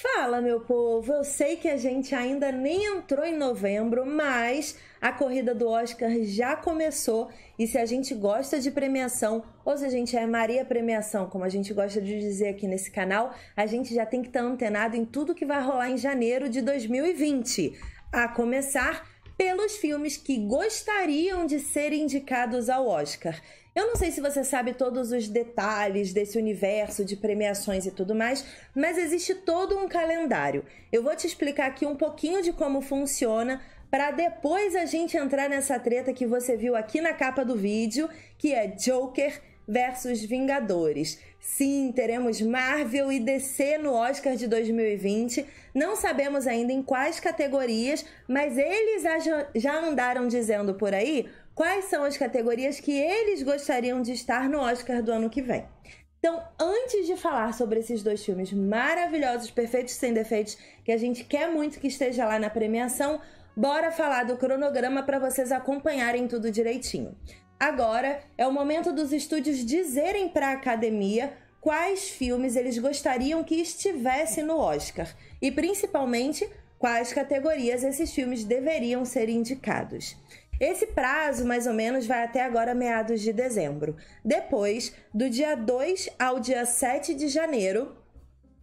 Fala, meu povo! Eu sei que a gente ainda nem entrou em novembro, mas a corrida do Oscar já começou e se a gente gosta de premiação, ou se a gente é Maria Premiação, como a gente gosta de dizer aqui nesse canal, a gente já tem que estar antenado em tudo que vai rolar em janeiro de 2020. A começar pelos filmes que gostariam de ser indicados ao Oscar. Eu não sei se você sabe todos os detalhes desse universo de premiações e tudo mais, mas existe todo um calendário. Eu vou te explicar aqui um pouquinho de como funciona para depois a gente entrar nessa treta que você viu aqui na capa do vídeo, que é Joker versus Vingadores. Sim, teremos Marvel e DC no Oscar de 2020. Não sabemos ainda em quais categorias, mas eles já andaram dizendo por aí quais são as categorias que eles gostariam de estar no Oscar do ano que vem. Então, antes de falar sobre esses dois filmes maravilhosos, perfeitos sem defeitos, que a gente quer muito que esteja lá na premiação, bora falar do cronograma para vocês acompanharem tudo direitinho. Agora é o momento dos estúdios dizerem para a academia quais filmes eles gostariam que estivessem no Oscar e principalmente quais categorias esses filmes deveriam ser indicados. Esse prazo, mais ou menos, vai até agora meados de dezembro. Depois, do dia 2 ao dia 7 de janeiro,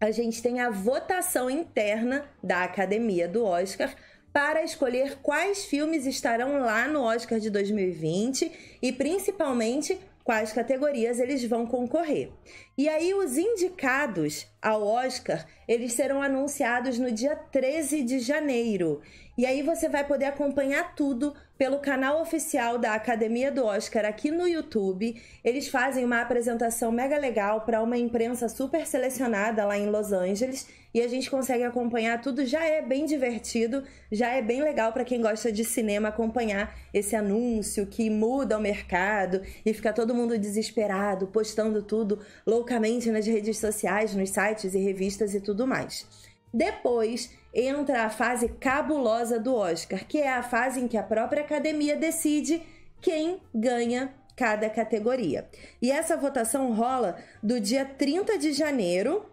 a gente tem a votação interna da Academia do Oscar para escolher quais filmes estarão lá no Oscar de 2020 e principalmente quais categorias eles vão concorrer. E aí os indicados ao Oscar, eles serão anunciados no dia 13 de janeiro. E aí você vai poder acompanhar tudo pelo canal oficial da Academia do Oscar aqui no YouTube. Eles fazem uma apresentação mega legal para uma imprensa super selecionada lá em Los Angeles e a gente consegue acompanhar tudo. Já é bem divertido, já é bem legal para quem gosta de cinema acompanhar esse anúncio que muda o mercado e fica todo mundo desesperado, postando tudo louco loucamente nas redes sociais, nos sites e revistas e tudo mais. Depois entra a fase cabulosa do Oscar, que é a fase em que a própria academia decide quem ganha cada categoria. E essa votação rola do dia 30 de janeiro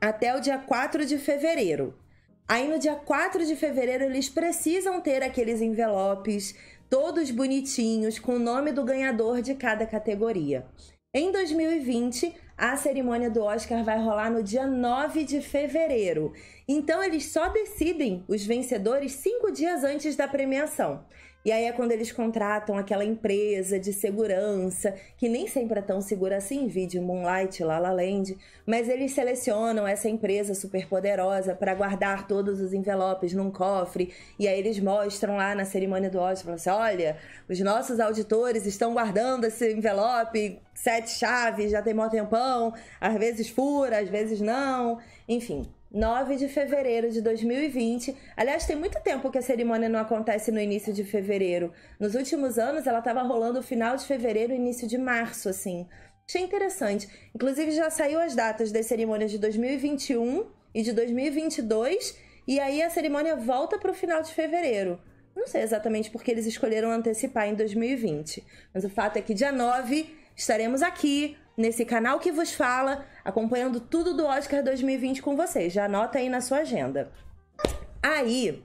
até o dia 4 de fevereiro. Aí no dia 4 de fevereiro eles precisam ter aqueles envelopes todos bonitinhos com o nome do ganhador de cada categoria. Em 2020, a cerimônia do Oscar vai rolar no dia 9 de fevereiro. Então, eles só decidem os vencedores cinco dias antes da premiação. E aí é quando eles contratam aquela empresa de segurança, que nem sempre é tão segura assim, vídeo Moonlight, La La Land, mas eles selecionam essa empresa super poderosa para guardar todos os envelopes num cofre, e aí eles mostram lá na cerimônia do Oscar, assim, olha, os nossos auditores estão guardando esse envelope, sete chaves, já tem mó tempão, às vezes fura, às vezes não, enfim. 9 de fevereiro de 2020. Aliás, tem muito tempo que a cerimônia não acontece no início de fevereiro. Nos últimos anos, ela estava rolando final de fevereiro início de março, assim. Achei interessante. Inclusive, já saiu as datas das cerimônias de 2021 e de 2022, e aí a cerimônia volta para o final de fevereiro. Não sei exatamente porque eles escolheram antecipar em 2020, mas o fato é que dia 9 Estaremos aqui nesse canal que vos fala, acompanhando tudo do Oscar 2020 com vocês. Já anota aí na sua agenda. Aí,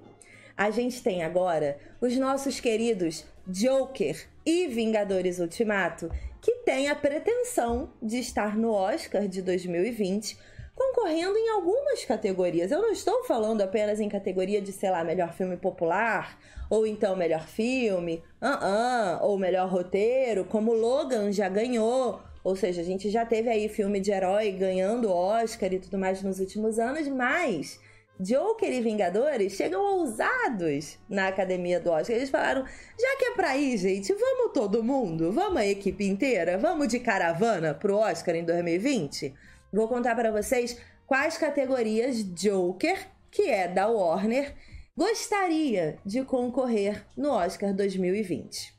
a gente tem agora os nossos queridos Joker e Vingadores Ultimato, que tem a pretensão de estar no Oscar de 2020 concorrendo em algumas categorias. Eu não estou falando apenas em categoria de, sei lá, melhor filme popular, ou então melhor filme, uh -uh, ou melhor roteiro, como Logan já ganhou. Ou seja, a gente já teve aí filme de herói ganhando Oscar e tudo mais nos últimos anos, mas Joker e Vingadores chegam ousados na academia do Oscar. Eles falaram: já que é pra ir, gente, vamos todo mundo? Vamos a equipe inteira? Vamos de caravana pro Oscar em 2020? Vou contar para vocês quais categorias Joker, que é da Warner, gostaria de concorrer no Oscar 2020.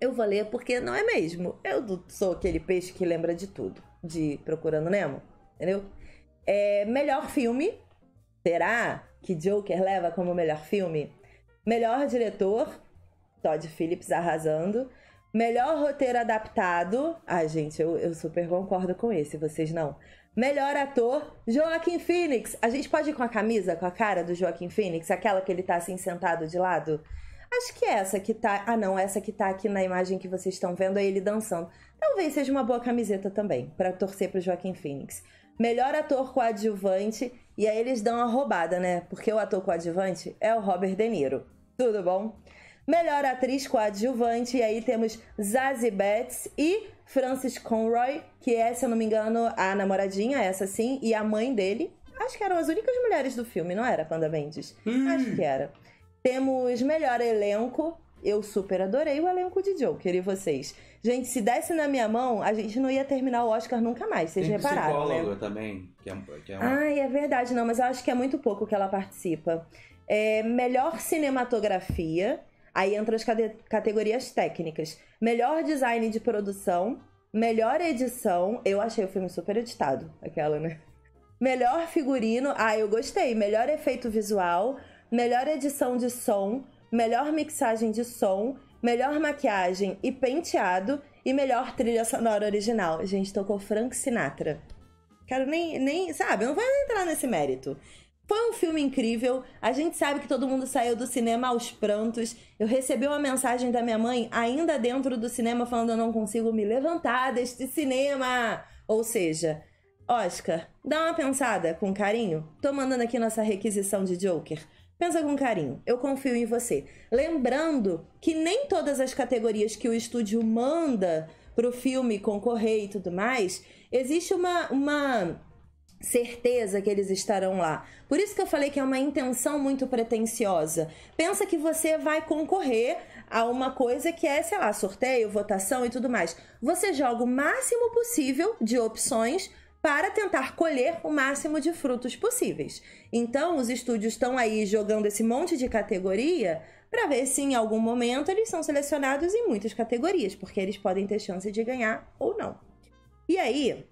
Eu vou ler porque não é mesmo. Eu sou aquele peixe que lembra de tudo, de Procurando Nemo, entendeu? É, melhor filme. Será que Joker leva como melhor filme? Melhor diretor. Todd Phillips arrasando. Melhor roteiro adaptado. Ai, gente, eu, eu super concordo com esse, vocês não. Melhor ator, Joaquim Phoenix. A gente pode ir com a camisa, com a cara do Joaquim Phoenix, aquela que ele tá assim sentado de lado? Acho que é essa que tá. Ah, não, essa que tá aqui na imagem que vocês estão vendo é ele dançando. Talvez seja uma boa camiseta também, para torcer pro Joaquim Phoenix. Melhor ator coadjuvante, e aí eles dão a roubada, né? Porque o ator coadjuvante é o Robert De Niro. Tudo bom? Melhor atriz coadjuvante, e aí temos Zazie Betts e Frances Conroy, que é, se eu não me engano, a namoradinha, essa sim, e a mãe dele. Acho que eram as únicas mulheres do filme, não era, Panda Mendes? Hum. Acho que era. Temos melhor elenco. Eu super adorei o elenco de Joker e vocês. Gente, se desse na minha mão, a gente não ia terminar o Oscar nunca mais, vocês repararam. Psicóloga né? também, que é, que é uma... Ai, é verdade, não, mas eu acho que é muito pouco que ela participa. É, melhor cinematografia. Aí entram as categorias técnicas. Melhor design de produção, melhor edição. Eu achei o filme super editado, aquela, né? Melhor figurino. Ah, eu gostei. Melhor efeito visual, melhor edição de som, melhor mixagem de som, melhor maquiagem e penteado e melhor trilha sonora original. Gente, tocou Frank Sinatra. Quero nem, nem, sabe, eu não vou entrar nesse mérito. Foi um filme incrível. A gente sabe que todo mundo saiu do cinema aos prantos. Eu recebi uma mensagem da minha mãe ainda dentro do cinema falando: "Eu não consigo me levantar deste cinema". Ou seja, Oscar, dá uma pensada com carinho. Tô mandando aqui nossa requisição de Joker. Pensa com carinho, eu confio em você. Lembrando que nem todas as categorias que o estúdio manda pro filme concorrer e tudo mais, existe uma, uma certeza que eles estarão lá. Por isso que eu falei que é uma intenção muito pretensiosa. Pensa que você vai concorrer a uma coisa que é, sei lá, sorteio, votação e tudo mais. Você joga o máximo possível de opções para tentar colher o máximo de frutos possíveis. Então, os estúdios estão aí jogando esse monte de categoria para ver se em algum momento eles são selecionados em muitas categorias, porque eles podem ter chance de ganhar ou não. E aí,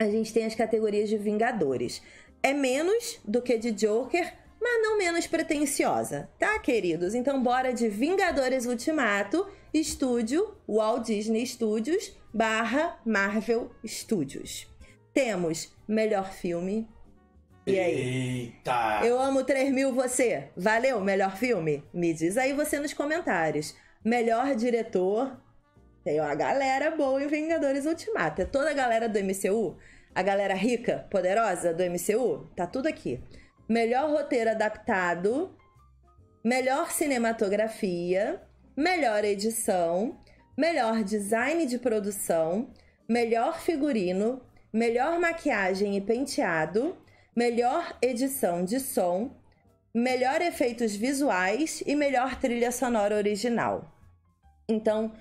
a gente tem as categorias de Vingadores. É menos do que de Joker, mas não menos pretensiosa, tá, queridos? Então bora de Vingadores Ultimato, estúdio Walt Disney Studios barra Marvel Studios. Temos melhor filme. E aí? Eita! Eu amo 3 mil você. Valeu, melhor filme? Me diz aí você nos comentários. Melhor diretor, tem uma galera boa em Vingadores Ultimato. É toda a galera do MCU, a galera rica, poderosa do MCU, tá tudo aqui. Melhor roteiro adaptado, melhor cinematografia, melhor edição, melhor design de produção, melhor figurino, melhor maquiagem e penteado, melhor edição de som, melhor efeitos visuais e melhor trilha sonora original. Então,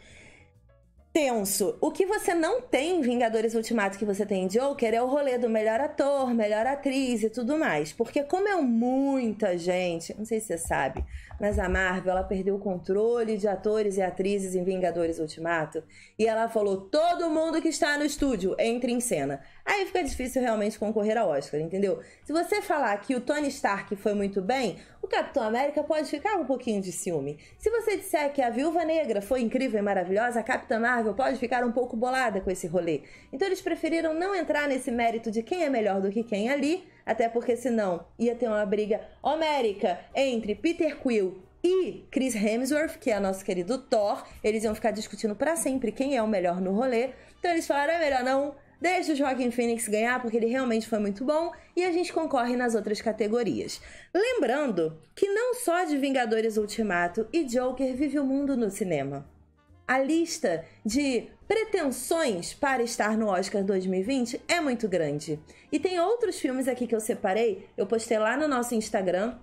tenso. O que você não tem em Vingadores Ultimato que você tem em Joker é o rolê do melhor ator, melhor atriz e tudo mais. Porque como é muita gente, não sei se você sabe, mas a Marvel ela perdeu o controle de atores e atrizes em Vingadores Ultimato e ela falou: "Todo mundo que está no estúdio entre em cena". Aí fica difícil realmente concorrer ao Oscar, entendeu? Se você falar que o Tony Stark foi muito bem, o Capitão América pode ficar um pouquinho de ciúme. Se você disser que a Viúva Negra foi incrível e maravilhosa, a Capitã Marvel pode ficar um pouco bolada com esse rolê. Então eles preferiram não entrar nesse mérito de quem é melhor do que quem ali, até porque senão ia ter uma briga homérica entre Peter Quill e Chris Hemsworth, que é nosso querido Thor. Eles iam ficar discutindo para sempre quem é o melhor no rolê. Então eles falaram, é melhor não Deixa o Joaquim Phoenix ganhar porque ele realmente foi muito bom e a gente concorre nas outras categorias. Lembrando que não só de Vingadores Ultimato e Joker vive o mundo no cinema. A lista de pretensões para estar no Oscar 2020 é muito grande. E tem outros filmes aqui que eu separei, eu postei lá no nosso Instagram.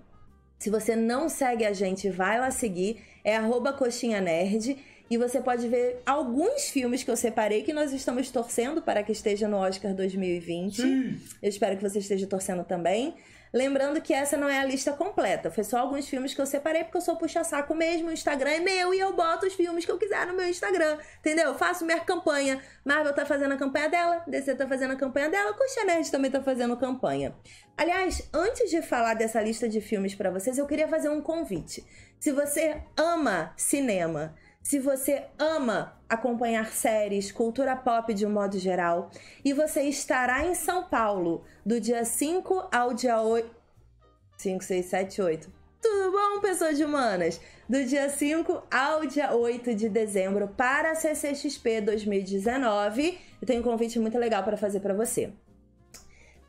Se você não segue a gente, vai lá seguir, é coxinhanerd. E você pode ver alguns filmes que eu separei que nós estamos torcendo para que esteja no Oscar 2020. Sim. Eu espero que você esteja torcendo também. Lembrando que essa não é a lista completa, foi só alguns filmes que eu separei, porque eu sou puxa-saco mesmo, o Instagram é meu e eu boto os filmes que eu quiser no meu Instagram, entendeu? Eu faço minha campanha. Marvel tá fazendo a campanha dela, DC tá fazendo a campanha dela, Coxa Nerd também tá fazendo campanha. Aliás, antes de falar dessa lista de filmes para vocês, eu queria fazer um convite. Se você ama cinema, se você ama acompanhar séries, cultura pop de um modo geral, e você estará em São Paulo do dia 5 ao dia 8. 5, 6, 7, 8. Tudo bom, pessoas humanas? Do dia 5 ao dia 8 de dezembro para a CCXP 2019. Eu tenho um convite muito legal para fazer para você.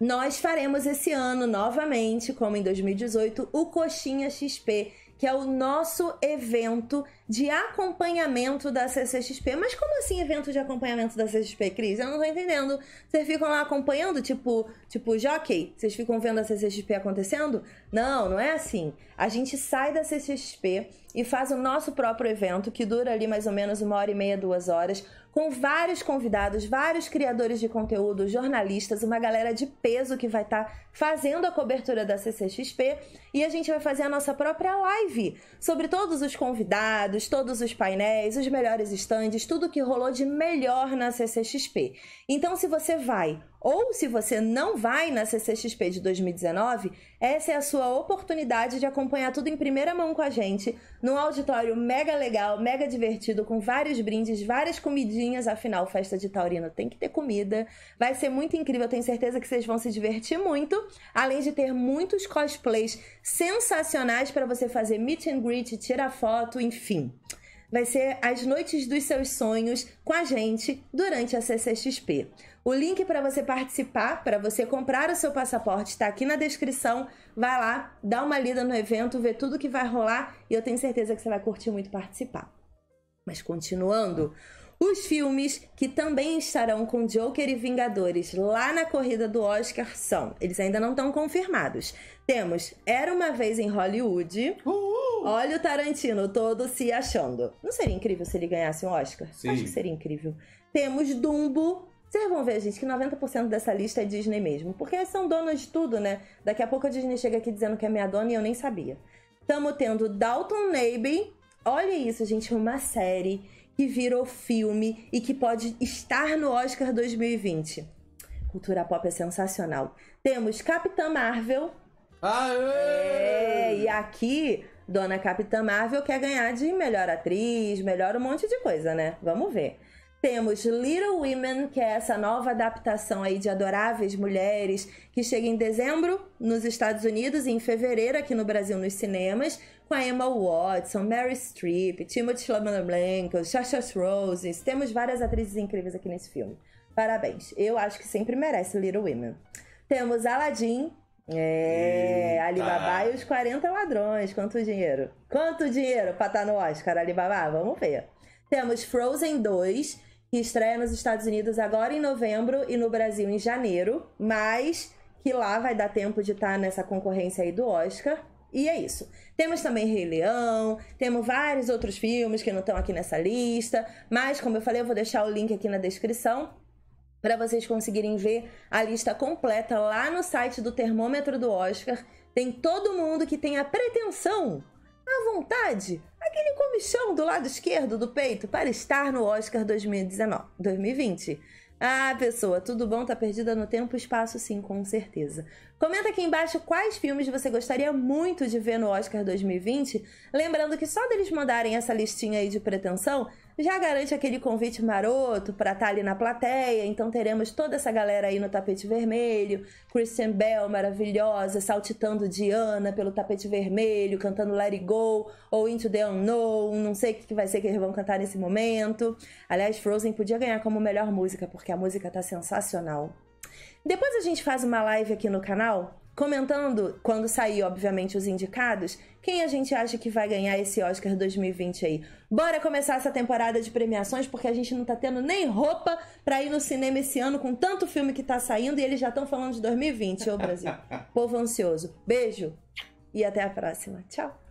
Nós faremos esse ano novamente, como em 2018, o Coxinha XP que é o nosso evento de acompanhamento da CCXP. Mas como assim evento de acompanhamento da CCXP, Cris? Eu não tô entendendo. Vocês ficam lá acompanhando, tipo, tipo jockey? Vocês ficam vendo a CCXP acontecendo? Não, não é assim. A gente sai da CCXP e faz o nosso próprio evento, que dura ali mais ou menos uma hora e meia, duas horas, com vários convidados, vários criadores de conteúdo, jornalistas, uma galera de peso que vai estar tá fazendo a cobertura da CCXP e a gente vai fazer a nossa própria live sobre todos os convidados, todos os painéis, os melhores estandes, tudo que rolou de melhor na CCXP. Então, se você vai ou se você não vai na CCXP de 2019, essa é a sua oportunidade de acompanhar tudo em primeira mão com a gente, num auditório mega legal, mega divertido, com vários brindes, várias comidinhas. Afinal, festa de Taurino tem que ter comida. Vai ser muito incrível, tenho certeza que vocês vão se divertir muito, além de ter muitos cosplays sensacionais para você fazer meet and greet, tirar foto, enfim. Vai ser as noites dos seus sonhos com a gente durante a CCXP. O link para você participar, para você comprar o seu passaporte, está aqui na descrição. Vai lá, dá uma lida no evento, vê tudo que vai rolar e eu tenho certeza que você vai curtir muito participar. Mas continuando, os filmes que também estarão com Joker e Vingadores lá na corrida do Oscar são, eles ainda não estão confirmados. Temos Era uma vez em Hollywood. Olha o Tarantino todo se achando. Não seria incrível se ele ganhasse um Oscar? Sim. Acho que seria incrível. Temos Dumbo, vocês vão ver, gente, que 90% dessa lista é Disney mesmo. Porque eles são donas de tudo, né? Daqui a pouco a Disney chega aqui dizendo que é minha dona e eu nem sabia. Tamo tendo Dalton Navy. Olha isso, gente, uma série que virou filme e que pode estar no Oscar 2020. Cultura pop é sensacional. Temos Capitã Marvel. Aê! É, e aqui, Dona Capitã Marvel quer ganhar de melhor atriz, melhor um monte de coisa, né? Vamos ver. Temos Little Women, que é essa nova adaptação aí de adoráveis mulheres, que chega em dezembro nos Estados Unidos e em fevereiro aqui no Brasil nos cinemas com a Emma Watson, Mary Streep, Timothy Chalamet Blanco, Sacha Roses. Temos várias atrizes incríveis aqui nesse filme. Parabéns. Eu acho que sempre merece Little Women. Temos Aladdin, é, Eita. Alibaba e os 40 ladrões. Quanto dinheiro? Quanto dinheiro pra estar tá no Oscar, Alibaba? Vamos ver. Temos Frozen 2, que estreia nos Estados Unidos agora em novembro e no Brasil em janeiro, mas que lá vai dar tempo de estar tá nessa concorrência aí do Oscar. E é isso. Temos também Rei Leão, temos vários outros filmes que não estão aqui nessa lista, mas como eu falei, eu vou deixar o link aqui na descrição para vocês conseguirem ver a lista completa lá no site do Termômetro do Oscar. Tem todo mundo que tem a pretensão, a vontade, aquele comichão do lado esquerdo do peito para estar no Oscar 2019, 2020. Ah, pessoa, tudo bom? Tá perdida no tempo e espaço, sim, com certeza. Comenta aqui embaixo quais filmes você gostaria muito de ver no Oscar 2020. Lembrando que só deles mandarem essa listinha aí de pretensão, já garante aquele convite maroto para estar tá ali na plateia. Então teremos toda essa galera aí no tapete vermelho, Christian Bell maravilhosa, saltitando Diana pelo tapete vermelho, cantando Let It Go ou Into the Unknown, não sei o que vai ser que eles vão cantar nesse momento. Aliás, Frozen podia ganhar como melhor música, porque a música tá sensacional. Depois a gente faz uma live aqui no canal comentando quando sair, obviamente, os indicados quem a gente acha que vai ganhar esse Oscar 2020 aí? Bora começar essa temporada de premiações, porque a gente não tá tendo nem roupa pra ir no cinema esse ano com tanto filme que tá saindo e eles já estão falando de 2020, ô Brasil. Povo ansioso. Beijo e até a próxima. Tchau.